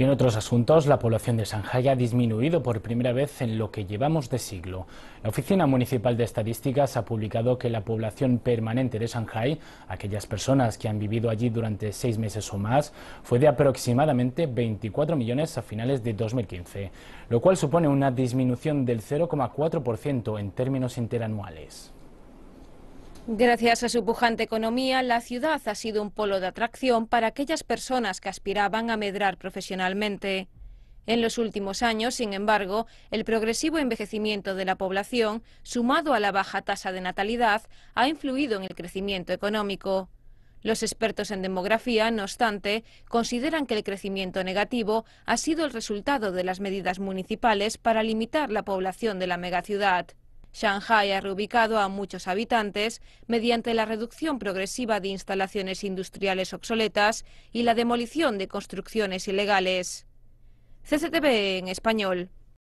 Y en otros asuntos, la población de Shanghai ha disminuido por primera vez en lo que llevamos de siglo. La Oficina Municipal de Estadísticas ha publicado que la población permanente de Shanghai, aquellas personas que han vivido allí durante seis meses o más, fue de aproximadamente 24 millones a finales de 2015, lo cual supone una disminución del 0,4% en términos interanuales. Gracias a su pujante economía, la ciudad ha sido un polo de atracción para aquellas personas que aspiraban a medrar profesionalmente. En los últimos años, sin embargo, el progresivo envejecimiento de la población, sumado a la baja tasa de natalidad, ha influido en el crecimiento económico. Los expertos en demografía, no obstante, consideran que el crecimiento negativo ha sido el resultado de las medidas municipales para limitar la población de la megaciudad. Shanghai ha reubicado a muchos habitantes mediante la reducción progresiva de instalaciones industriales obsoletas y la demolición de construcciones ilegales. CCTV en español.